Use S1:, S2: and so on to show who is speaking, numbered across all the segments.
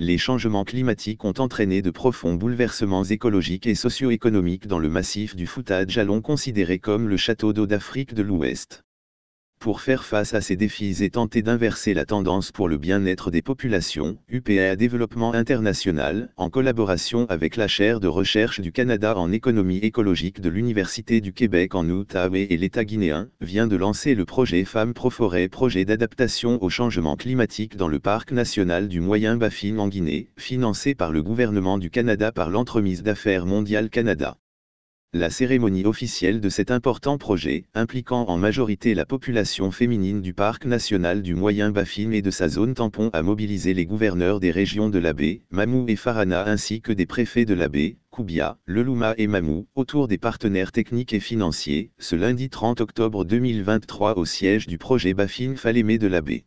S1: les changements climatiques ont entraîné de profonds bouleversements écologiques et socio-économiques dans le massif du Fouta Jalon, considéré comme le château d'eau d'Afrique de l'Ouest pour faire face à ces défis et tenter d'inverser la tendance pour le bien-être des populations, UPA Développement International, en collaboration avec la chaire de recherche du Canada en économie écologique de l'Université du Québec en Outaouais et l'État guinéen, vient de lancer le projet Femmes Proforêt, projet d'adaptation au changement climatique dans le parc national du Moyen Baffin en Guinée, financé par le gouvernement du Canada par l'entremise d'affaires mondiale Canada la cérémonie officielle de cet important projet, impliquant en majorité la population féminine du Parc national du moyen Bafin et de sa zone tampon, a mobilisé les gouverneurs des régions de la Mamou et Farana ainsi que des préfets de l'abbé Koubia, Lelouma et Mamou, autour des partenaires techniques et financiers, ce lundi 30 octobre 2023 au siège du projet Baffin Falémé de l'abbé.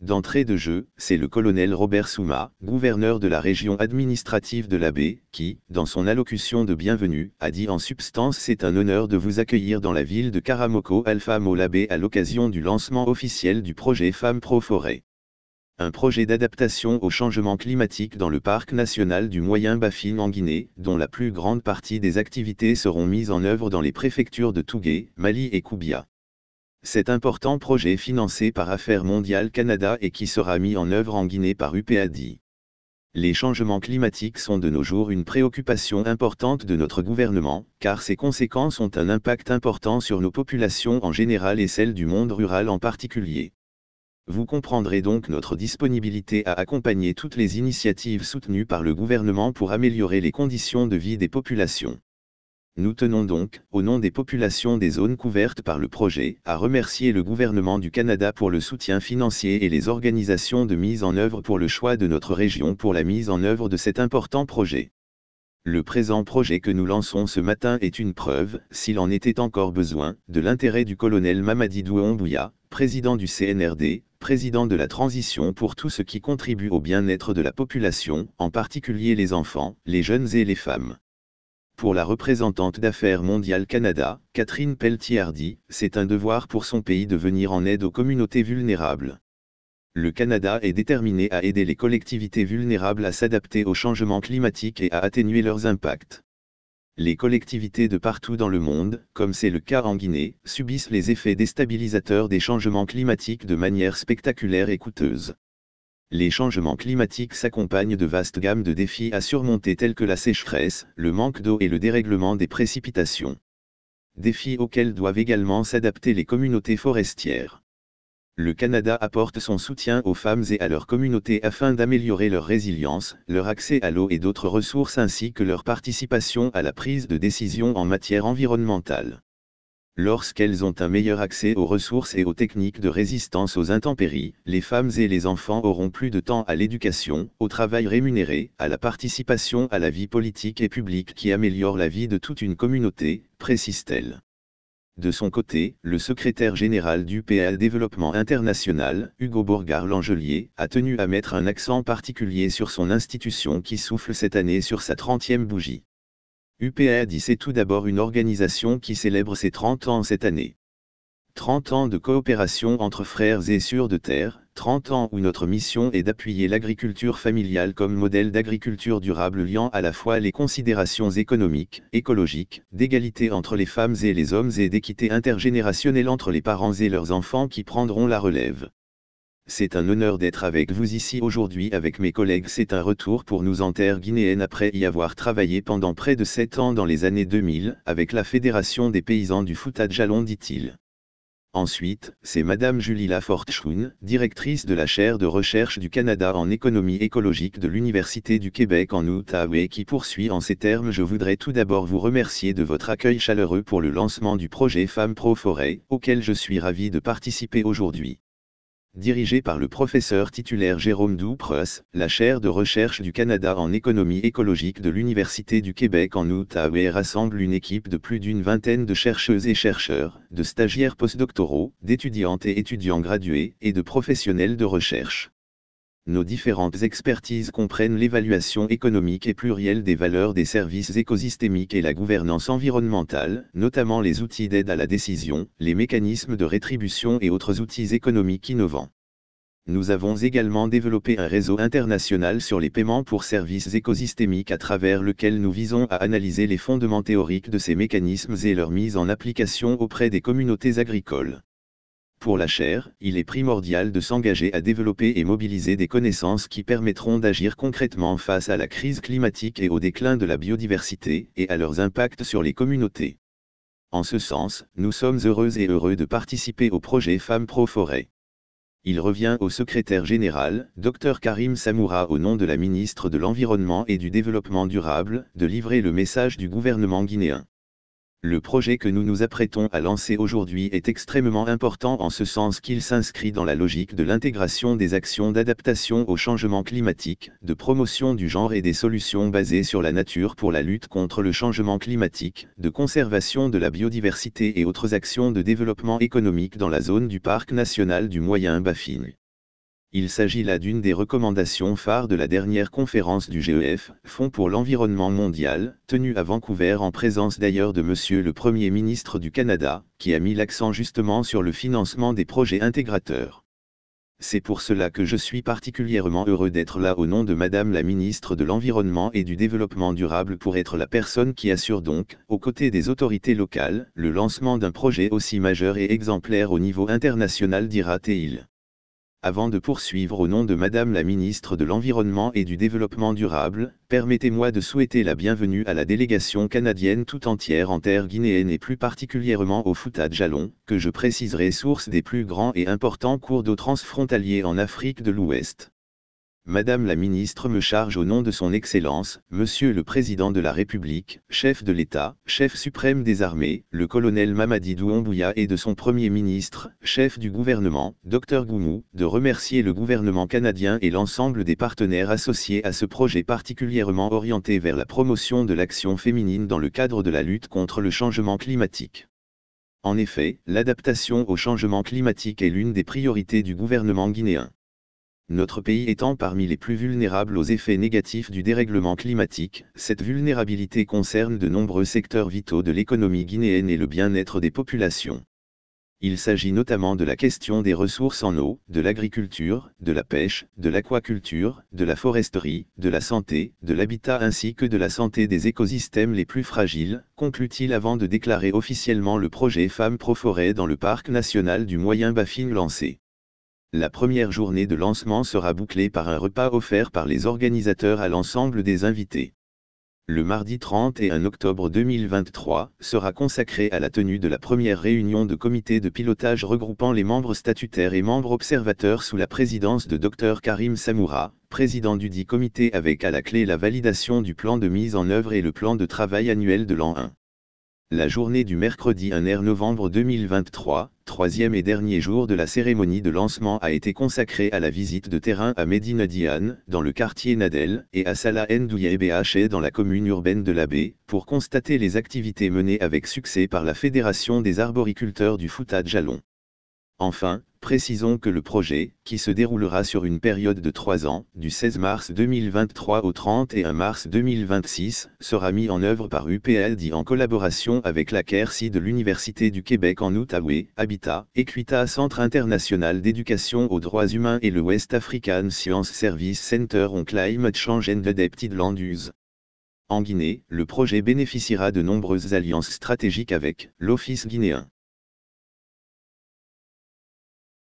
S1: D'entrée de jeu, c'est le colonel Robert Souma, gouverneur de la région administrative de la baie, qui, dans son allocution de bienvenue, a dit en substance c'est un honneur de vous accueillir dans la ville de Karamoko Alpha Molabé à l'occasion du lancement officiel du projet Femme Pro Forêt. Un projet d'adaptation au changement climatique dans le parc national du Moyen Baffin en Guinée, dont la plus grande partie des activités seront mises en œuvre dans les préfectures de Tougué, Mali et Koubia. Cet important projet financé par Affaires mondiales Canada et qui sera mis en œuvre en Guinée par UPADI. Les changements climatiques sont de nos jours une préoccupation importante de notre gouvernement, car ces conséquences ont un impact important sur nos populations en général et celles du monde rural en particulier. Vous comprendrez donc notre disponibilité à accompagner toutes les initiatives soutenues par le gouvernement pour améliorer les conditions de vie des populations. Nous tenons donc, au nom des populations des zones couvertes par le projet, à remercier le gouvernement du Canada pour le soutien financier et les organisations de mise en œuvre pour le choix de notre région pour la mise en œuvre de cet important projet. Le présent projet que nous lançons ce matin est une preuve, s'il en était encore besoin, de l'intérêt du colonel Mamadi président du CNRD, président de la transition pour tout ce qui contribue au bien-être de la population, en particulier les enfants, les jeunes et les femmes pour la représentante d'affaires mondiales Canada, Catherine Pelletier-Hardy, c'est un devoir pour son pays de venir en aide aux communautés vulnérables. Le Canada est déterminé à aider les collectivités vulnérables à s'adapter aux changements climatiques et à atténuer leurs impacts. Les collectivités de partout dans le monde, comme c'est le cas en Guinée, subissent les effets déstabilisateurs des changements climatiques de manière spectaculaire et coûteuse les changements climatiques s'accompagnent de vastes gammes de défis à surmonter tels que la sécheresse, le manque d'eau et le dérèglement des précipitations. Défis auxquels doivent également s'adapter les communautés forestières. Le Canada apporte son soutien aux femmes et à leurs communautés afin d'améliorer leur résilience, leur accès à l'eau et d'autres ressources ainsi que leur participation à la prise de décision en matière environnementale. Lorsqu'elles ont un meilleur accès aux ressources et aux techniques de résistance aux intempéries, les femmes et les enfants auront plus de temps à l'éducation, au travail rémunéré, à la participation à la vie politique et publique qui améliore la vie de toute une communauté, précise-t-elle. De son côté, le secrétaire général du PA Développement International, Hugo Bourgard-Langelier, a tenu à mettre un accent particulier sur son institution qui souffle cette année sur sa 30e bougie. UPA 10 est tout d'abord une organisation qui célèbre ses 30 ans cette année. 30 ans de coopération entre frères et sœurs de terre, 30 ans où notre mission est d'appuyer l'agriculture familiale comme modèle d'agriculture durable liant à la fois les considérations économiques, écologiques, d'égalité entre les femmes et les hommes et d'équité intergénérationnelle entre les parents et leurs enfants qui prendront la relève c'est un honneur d'être avec vous ici aujourd'hui avec mes collègues. C'est un retour pour nous en terre guinéenne après y avoir travaillé pendant près de 7 ans dans les années 2000 avec la Fédération des paysans du foot à dit-il. Ensuite, c'est Madame Julie Lafortune, directrice de la chaire de recherche du Canada en économie écologique de l'Université du Québec en Outaouais qui poursuit en ces termes Je voudrais tout d'abord vous remercier de votre accueil chaleureux pour le lancement du projet Femmes Pro Forêt, auquel je suis ravi de participer aujourd'hui dirigée par le professeur titulaire Jérôme Doupres, la chaire de recherche du Canada en économie écologique de l'Université du Québec en Outaouais rassemble une équipe de plus d'une vingtaine de chercheuses et chercheurs, de stagiaires postdoctoraux, d'étudiantes et étudiants gradués, et de professionnels de recherche nos différentes expertises comprennent l'évaluation économique et plurielle des valeurs des services écosystémiques et la gouvernance environnementale, notamment les outils d'aide à la décision, les mécanismes de rétribution et autres outils économiques innovants. Nous avons également développé un réseau international sur les paiements pour services écosystémiques à travers lequel nous visons à analyser les fondements théoriques de ces mécanismes et leur mise en application auprès des communautés agricoles. Pour la chair, il est primordial de s'engager à développer et mobiliser des connaissances qui permettront d'agir concrètement face à la crise climatique et au déclin de la biodiversité et à leurs impacts sur les communautés. En ce sens, nous sommes heureuses et heureux de participer au projet Femmes Pro Forêt. Il revient au secrétaire général, Dr Karim Samoura au nom de la ministre de l'Environnement et du Développement durable, de livrer le message du gouvernement guinéen. Le projet que nous nous apprêtons à lancer aujourd'hui est extrêmement important en ce sens qu'il s'inscrit dans la logique de l'intégration des actions d'adaptation au changement climatique, de promotion du genre et des solutions basées sur la nature pour la lutte contre le changement climatique, de conservation de la biodiversité et autres actions de développement économique dans la zone du parc national du Moyen Baffin. Il s'agit là d'une des recommandations phares de la dernière conférence du GEF, Fonds pour l'environnement mondial, tenue à Vancouver en présence d'ailleurs de Monsieur le Premier ministre du Canada, qui a mis l'accent justement sur le financement des projets intégrateurs. C'est pour cela que je suis particulièrement heureux d'être là au nom de Madame la ministre de l'Environnement et du Développement durable pour être la personne qui assure donc, aux côtés des autorités locales, le lancement d'un projet aussi majeur et exemplaire au niveau international dira il avant de poursuivre au nom de Madame la Ministre de l'Environnement et du Développement Durable, permettez-moi de souhaiter la bienvenue à la délégation canadienne tout entière en terre guinéenne et plus particulièrement au Fouta Jalon, que je préciserai source des plus grands et importants cours d'eau transfrontaliers en Afrique de l'Ouest. Madame la ministre me charge au nom de son Excellence, Monsieur le Président de la République, chef de l'État, chef suprême des armées, le colonel Mamadi Douambouya et de son Premier ministre, chef du gouvernement, Dr Goumou, de remercier le gouvernement canadien et l'ensemble des partenaires associés à ce projet particulièrement orienté vers la promotion de l'action féminine dans le cadre de la lutte contre le changement climatique. En effet, l'adaptation au changement climatique est l'une des priorités du gouvernement guinéen notre pays étant parmi les plus vulnérables aux effets négatifs du dérèglement climatique, cette vulnérabilité concerne de nombreux secteurs vitaux de l'économie guinéenne et le bien-être des populations. Il s'agit notamment de la question des ressources en eau, de l'agriculture, de la pêche, de l'aquaculture, de la foresterie, de la santé, de l'habitat ainsi que de la santé des écosystèmes les plus fragiles, conclut-il avant de déclarer officiellement le projet Femmes Pro dans le parc national du Moyen Baffin lancé. La première journée de lancement sera bouclée par un repas offert par les organisateurs à l'ensemble des invités. Le mardi 31 octobre 2023 sera consacré à la tenue de la première réunion de comité de pilotage regroupant les membres statutaires et membres observateurs sous la présidence de Dr Karim Samoura, président du dit comité avec à la clé la validation du plan de mise en œuvre et le plan de travail annuel de l'an 1 la journée du mercredi 1 novembre 2023, troisième et dernier jour de la cérémonie de lancement a été consacrée à la visite de terrain à Medina Diane, dans le quartier Nadel, et à Salah Ndouye-BH dans la commune urbaine de l'Abbé, pour constater les activités menées avec succès par la Fédération des arboriculteurs du Fouta Jalon. Enfin, précisons que le projet, qui se déroulera sur une période de 3 ans, du 16 mars 2023 au 31 mars 2026, sera mis en œuvre par UPLD en collaboration avec la CARECI de l'Université du Québec en Outaouais, Habitat, Equita Centre international d'éducation aux droits humains et le West African Science Service Center on Climate Change and Adapted Land Use. En Guinée, le projet bénéficiera de nombreuses alliances stratégiques avec l'Office guinéen